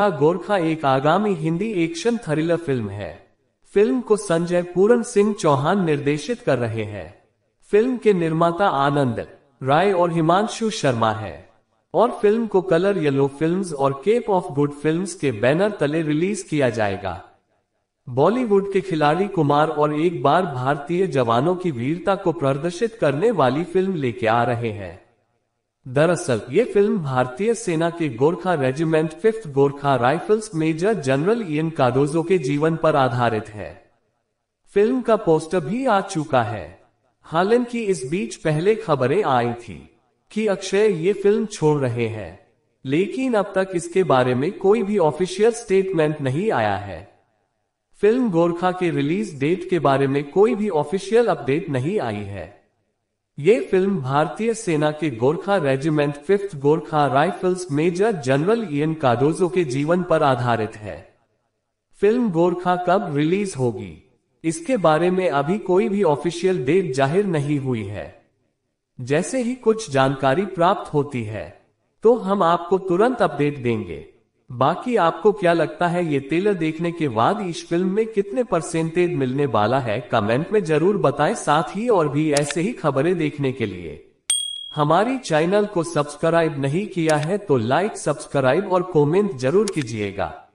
नेहा गोरखा एक आगामी Hindi action thriller film है फिल्म को संजय पूरन सिंह चौहान निर्देशित कर रहे हैं फिल्म के निर्माता आनंद राय और हिमांशु शर्मा है और फिल्म को कलर येलो फिल्म्स और केप ऑफ गुड फिल्म्स के बैनर तले रिलीज किया जाएगा बॉलीवुड के खिलाड़ी कुमार और एक बार भारतीय जवानों की वीरता को प्रदर्शित करने वाली फिल्म लेके आ रहे हैं दरअसल ये फिल्म भारतीय सेना के Gorkha regiment fifth Gorkha rifles major general Ian Cardozo के जीवन पर आधारित है फिल्म का पोस्टर भी आ चुका है हालांकि इस बीच पहले खबरें आई थी कि अक्षय ये फिल्म छोड़ रहे हैं लेकिन अब तक इसके बारे में कोई भी ऑफिशियल स्टेटमेंट नहीं आया है फिल्म गोरखा के रिलीज डेट के बारे में कोई भी ऑफिशियल अपडेट नहीं आई है ये फिल्म भारतीय सेना के Gorkha regiment fifth Gorkha rifles major general Ian Cardozo के जीवन पर आधारित है फिल्म गोरखा कब रिलीज होगी इसके बारे में अभी कोई भी ऑफिशियल डेट जाहिर नहीं हुई है जैसे ही कुछ जानकारी प्राप्त होती है तो हम आपको तुरंत अपडेट देंगे बाकी आपको क्या लगता है ये ट्रेलर देखने के बाद इस फिल्म में कितने परसेंटेज मिलने वाला है कमेंट में जरूर बताएं साथ ही और भी ऐसे ही खबरें देखने के लिए हमारी चैनल को सब्सक्राइब नहीं किया है तो लाइक सब्सक्राइब और कमेंट जरूर कीजिएगा